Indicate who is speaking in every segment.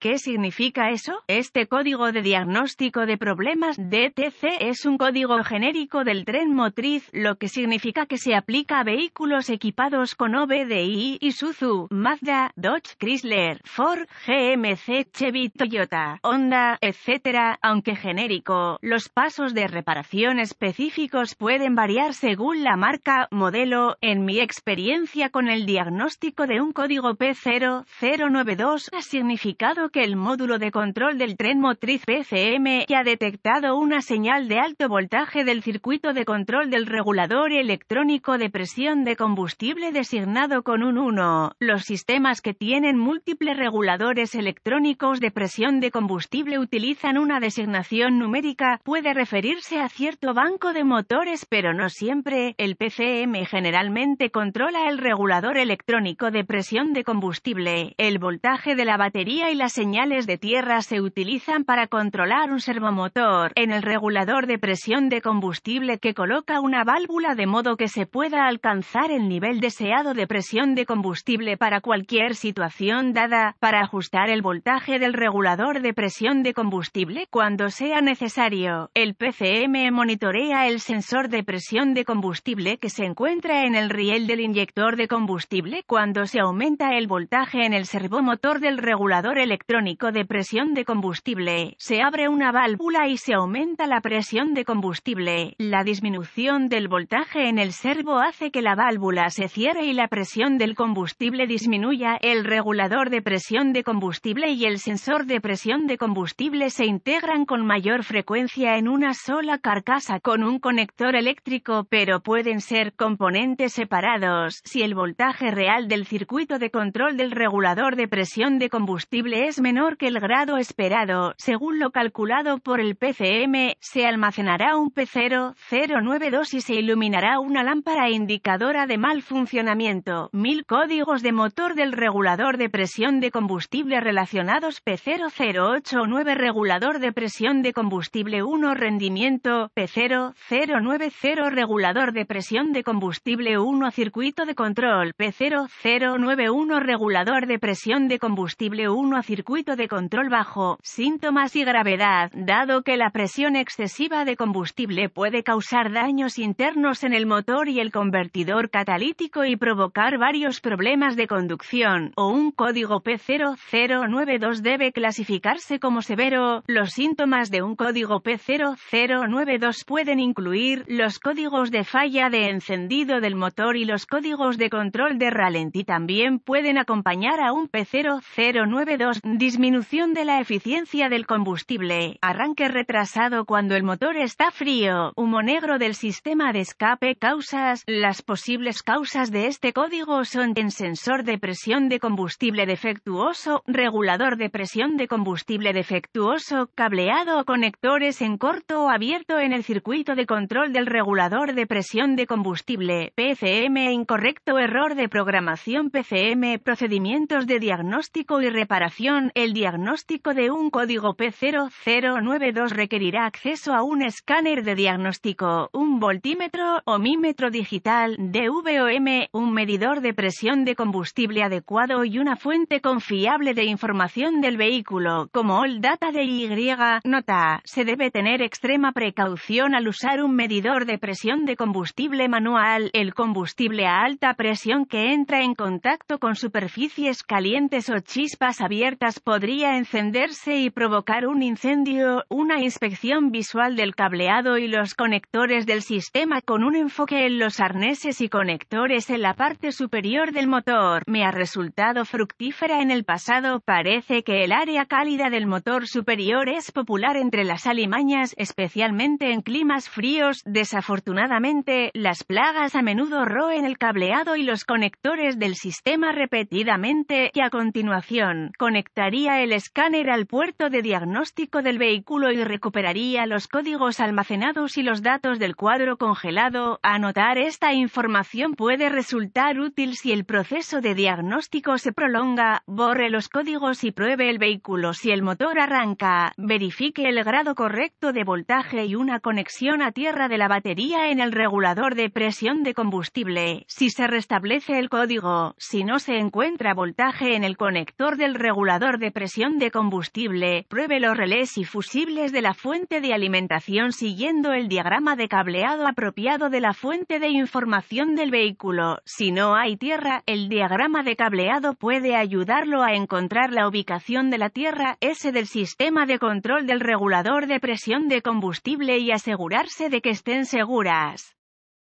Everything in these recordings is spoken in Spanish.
Speaker 1: ¿Qué significa eso? Este código de diagnóstico de problemas DTC es un código genérico del tren motriz, lo que significa que se aplica a vehículos equipados con OBDI, Isuzu, Mazda, Dodge, Chrysler, Ford, GMC, Chevy, Toyota, Honda, etc. Aunque genérico, los pasos de reparación específicos pueden variar según la marca, modelo. En mi experiencia con el diagnóstico de un código P0092 ha significado que el módulo de control del tren motriz PCM ha detectado una señal de alto voltaje del circuito de control del regulador electrónico de presión de combustible designado con un 1. Los sistemas que tienen múltiples reguladores electrónicos de presión de combustible utilizan una designación numérica, puede referirse a cierto banco de motores pero no siempre. El PCM generalmente controla el regulador electrónico de presión de combustible, el voltaje de la batería y las señales de tierra se utilizan para controlar un servomotor en el regulador de presión de combustible que coloca una válvula de modo que se pueda alcanzar el nivel deseado de presión de combustible para cualquier situación dada, para ajustar el voltaje del regulador de presión de combustible cuando sea necesario. El PCM monitorea el sensor de presión de combustible que se encuentra en el riel del inyector de combustible cuando se aumenta el voltaje en el servomotor del regulador electrónico de presión de combustible, se abre una válvula y se aumenta la presión de combustible. La disminución del voltaje en el servo hace que la válvula se cierre y la presión del combustible disminuya. El regulador de presión de combustible y el sensor de presión de combustible se integran con mayor frecuencia en una sola carcasa con un conector eléctrico, pero pueden ser componentes separados si el voltaje real del circuito de control del regulador de presión de combustible es menor que el grado esperado, según lo calculado por el PCM, se almacenará un P0092 y se iluminará una lámpara indicadora de mal funcionamiento, mil códigos de motor del regulador de presión de combustible relacionados P0089 regulador de presión de combustible 1 rendimiento, P0090 regulador de presión de combustible 1 circuito de control, P0091 regulador de presión de combustible 1 a circuito circuito de control bajo, síntomas y gravedad, dado que la presión excesiva de combustible puede causar daños internos en el motor y el convertidor catalítico y provocar varios problemas de conducción, o un código P0092 debe clasificarse como severo. Los síntomas de un código P0092 pueden incluir los códigos de falla de encendido del motor y los códigos de control de ralentí también pueden acompañar a un P0092 Disminución de la eficiencia del combustible, arranque retrasado cuando el motor está frío, humo negro del sistema de escape, causas. Las posibles causas de este código son en sensor de presión de combustible defectuoso, regulador de presión de combustible defectuoso, cableado o conectores en corto o abierto en el circuito de control del regulador de presión de combustible, PCM incorrecto, error de programación PCM, procedimientos de diagnóstico y reparación el diagnóstico de un código P0092 requerirá acceso a un escáner de diagnóstico, un voltímetro o mímetro digital, DVOM, un medidor de presión de combustible adecuado y una fuente confiable de información del vehículo, como All Data de Y. Nota, se debe tener extrema precaución al usar un medidor de presión de combustible manual, el combustible a alta presión que entra en contacto con superficies calientes o chispas abiertas podría encenderse y provocar un incendio, una inspección visual del cableado y los conectores del sistema con un enfoque en los arneses y conectores en la parte superior del motor, me ha resultado fructífera en el pasado. Parece que el área cálida del motor superior es popular entre las alimañas, especialmente en climas fríos. Desafortunadamente, las plagas a menudo roen el cableado y los conectores del sistema repetidamente, y a continuación, conectar el escáner al puerto de diagnóstico del vehículo y recuperaría los códigos almacenados y los datos del cuadro congelado. Anotar esta información puede resultar útil si el proceso de diagnóstico se prolonga, borre los códigos y pruebe el vehículo si el motor arranca, verifique el grado correcto de voltaje y una conexión a tierra de la batería en el regulador de presión de combustible, si se restablece el código, si no se encuentra voltaje en el conector del regulador de presión de combustible, pruebe los relés y fusibles de la fuente de alimentación siguiendo el diagrama de cableado apropiado de la fuente de información del vehículo. Si no hay tierra, el diagrama de cableado puede ayudarlo a encontrar la ubicación de la tierra, S del sistema de control del regulador de presión de combustible y asegurarse de que estén seguras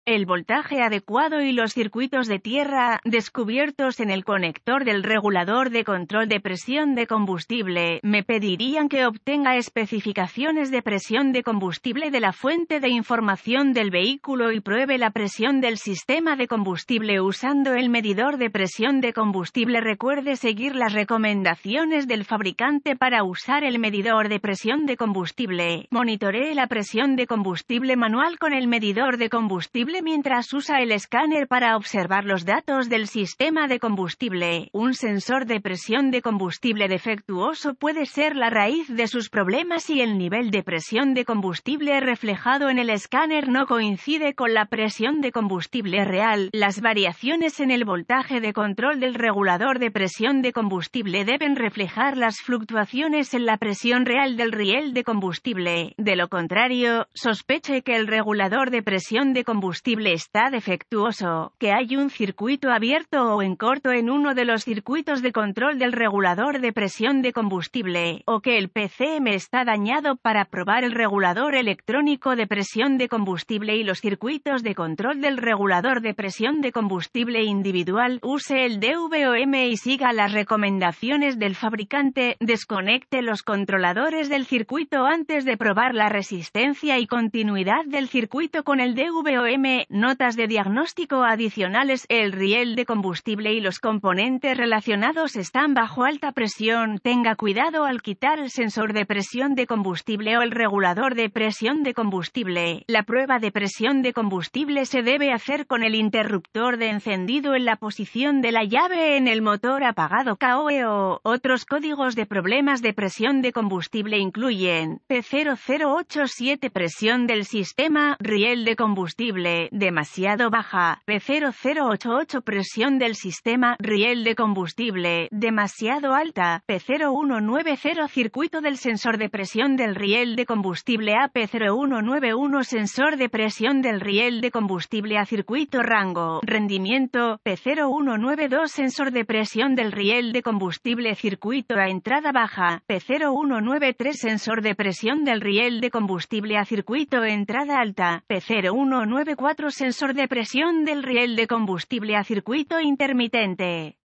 Speaker 1: el voltaje adecuado y los circuitos de tierra descubiertos en el conector del regulador de control de presión de combustible, me pedirían que obtenga especificaciones de presión de combustible de la fuente de información del vehículo y pruebe la presión del sistema de combustible usando el medidor de presión de combustible. Recuerde seguir las recomendaciones del fabricante para usar el medidor de presión de combustible. Monitoree la presión de combustible manual con el medidor de combustible mientras usa el escáner para observar los datos del sistema de combustible. Un sensor de presión de combustible defectuoso puede ser la raíz de sus problemas si el nivel de presión de combustible reflejado en el escáner no coincide con la presión de combustible real. Las variaciones en el voltaje de control del regulador de presión de combustible deben reflejar las fluctuaciones en la presión real del riel de combustible. De lo contrario, sospeche que el regulador de presión de combustible está defectuoso, que hay un circuito abierto o en corto en uno de los circuitos de control del regulador de presión de combustible, o que el PCM está dañado para probar el regulador electrónico de presión de combustible y los circuitos de control del regulador de presión de combustible individual, use el DVOM y siga las recomendaciones del fabricante, desconecte los controladores del circuito antes de probar la resistencia y continuidad del circuito con el DVOM notas de diagnóstico adicionales. El riel de combustible y los componentes relacionados están bajo alta presión. Tenga cuidado al quitar el sensor de presión de combustible o el regulador de presión de combustible. La prueba de presión de combustible se debe hacer con el interruptor de encendido en la posición de la llave en el motor apagado KOE otros códigos de problemas de presión de combustible incluyen P0087 presión del sistema, riel de combustible demasiado baja, P0088 presión del sistema, riel de combustible, demasiado alta, P0190 circuito del sensor de presión del riel de combustible a AP0191 sensor de presión del riel de combustible a circuito rango, rendimiento, P0192 sensor de presión del riel de combustible circuito a entrada baja, P0193 sensor de presión del riel de combustible a circuito entrada alta, P0194 sensor de presión del riel de combustible a circuito intermitente.